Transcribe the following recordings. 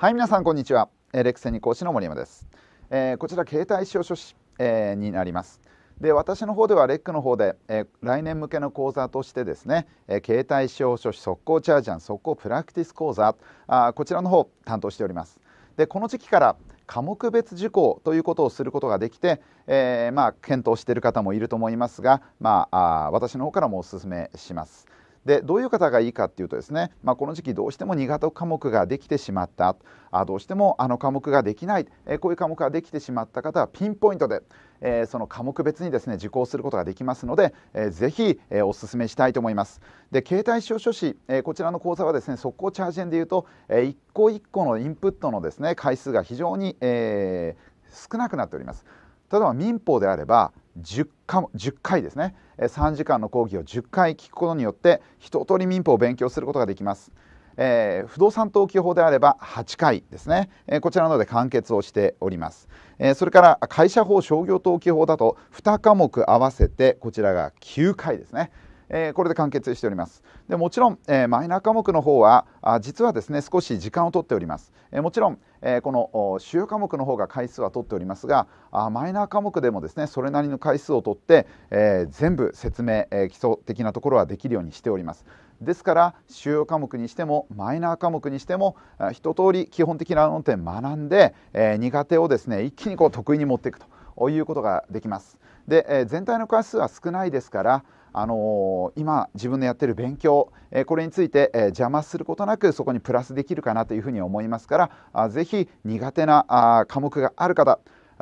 はい、皆さん、こんにちは。レクセニ講師の森山です。えー、こちら、携帯使用書士、えー、になります。で、私の方では、レックの方で、えー、来年向けの講座としてですね、え携帯使用書士速攻チャージャン速攻プラクティス講座、あこちらの方担当しております。で、この時期から科目別受講ということをすることができて、えまあ、検討している方もいると思いますが、まあ、あ私の方からもお勧めします。でどういう方がいいかっていうとですね、まあ、この時期どうしても苦手科目ができてしまったあどうしてもあの科目ができない、えこういう科目ができてしまった方はピンポイントで、えその科目別にですね受講することができますので、えー、ぜひ、えお勧めしたいと思いますで携帯証書士、えこちらの講座はですね速攻チャージンでいうと、えー、一個一個のインプットのですね回数が非常に、えー、少なくなっております例えば民法であれば 10, 回10回ですね3時間の講義を10回聞くことによって一通り民法を勉強することができます。えー、不動産登記法であれば8回ですね、えー、こちらので完結をしております、えー、それから会社法商業登記法だと2科目合わせてこちらが9回ですね、えー、これで完結しておりますでもちろん、えー、マイナー科目の方はあ実はですね少し時間を取っております、えー、もちろん、えこの主要科目の方が回数は取っておりますがあマイナー科目でもですねそれなりの回数を取って、え全部説明、え基礎的なところはできるようにしておりますですから主要科目にしてもマイナー科目にしても一通り基本的な論点学んで、え苦手をですね一気にこう得意に持っていくということができます。で、え全体の回数は少ないですから、あのー、今自分のやってる勉強、えー、これについて、えー、邪魔することなくそこにプラスできるかなというふうに思いますからあぜひ苦手なあ科目がある方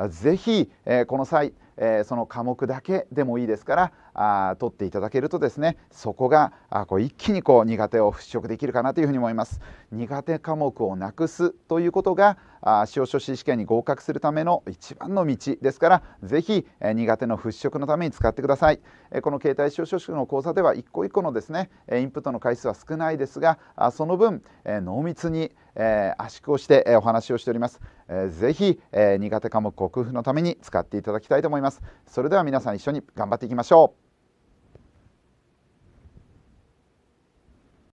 ぜひ、えこの際えー、その科目だけでもいいですからあ取っていただけるとですねそこがあこう一気にこう苦手を払拭できるかなというふうに思います苦手科目をなくすということがあ司法書士試験に合格するための一番の道ですから是非、えー、苦手の払拭のために使ってください、えー、この携帯司法書士の講座では一個一個のですねインプットの回数は少ないですがあその分、え濃密に、えー、圧縮をして、えお話をしております、えー、ぜひ、え苦手科目克服のために使っていただきたいと思いますそれでは皆さん一緒に頑張っていきましょう